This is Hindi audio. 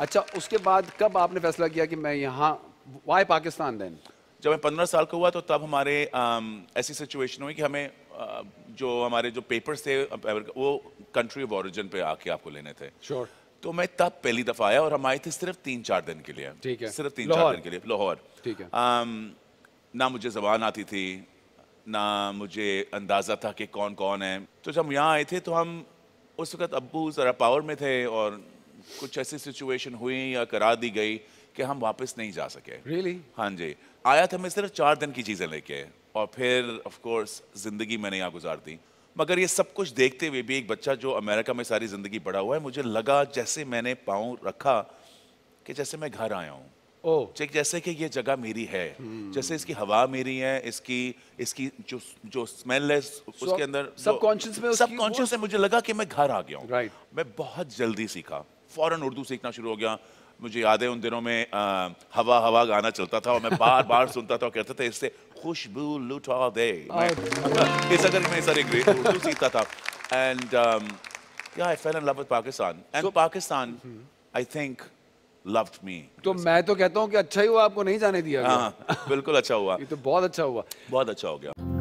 अच्छा उसके बाद कब आपने फैसला किया कि मैं यहाँ वाई पाकिस्तान देन जब मैं पंद्रह साल का हुआ तो तब हमारे आम, um, ऐसी सिचुएशन हुई कि हमें आ, uh, जो हमारे जो पेपर्स थे वो कंट्री ऑफ ओरिजिन पे आके आपको लेने थे श्योर तो मैं तब पहली दफा आया और हम आए थे सिर्फ तीन चार दिन के लिए ठीक है सिर्फ तीन चार दिन के लिए लाहौर ठीक है आम, um, ना मुझे जबान आती थी ना मुझे अंदाज़ा था कि कौन कौन है तो जब हम यहाँ आए थे तो हम उस वक्त अबू ज़रा पावर में थे और कुछ ऐसी सिचुएशन हुई या करा दी गई कि हम वापस नहीं जा सके रियली really? हाँ जी आया था मैं सिर्फ चार दिन की चीज़ें लेके और फिर ऑफ कोर्स ज़िंदगी मैंने यहाँ गुजार दी मगर ये सब कुछ देखते हुए भी एक बच्चा जो अमेरिका में सारी ज़िंदगी बड़ा हुआ है मुझे लगा जैसे मैंने पाँव रखा कि जैसे मैं घर आया हूँ oh. जैसे कि ये जगह मेरी है hmm. जैसे इसकी हवा मेरी है इसकी इसकी जो जो स्मेल है उसके अंदर सबकॉन्शियस में सबकॉन्शियस में मुझे लगा कि मैं घर आ गया हूँ right. मैं बहुत जल्दी सीखा फ़ौरन उर्दू सीखना शुरू हो गया मुझे याद है उन दिनों में आ, हवा हवा गाना चलता था और मैं बार बार सुनता था और कहता था इससे खुशबू लुटा दे इस अगर मैं सर उर्दू सीखता था and um, yeah, I fell in love with Pakistan. And so, Pakistan, mm loved me. तो मैं तो कहता हूँ कि अच्छा ही हुआ आपको नहीं जाने दिया हाँ बिल्कुल अच्छा हुआ ये तो बहुत अच्छा हुआ बहुत अच्छा हो गया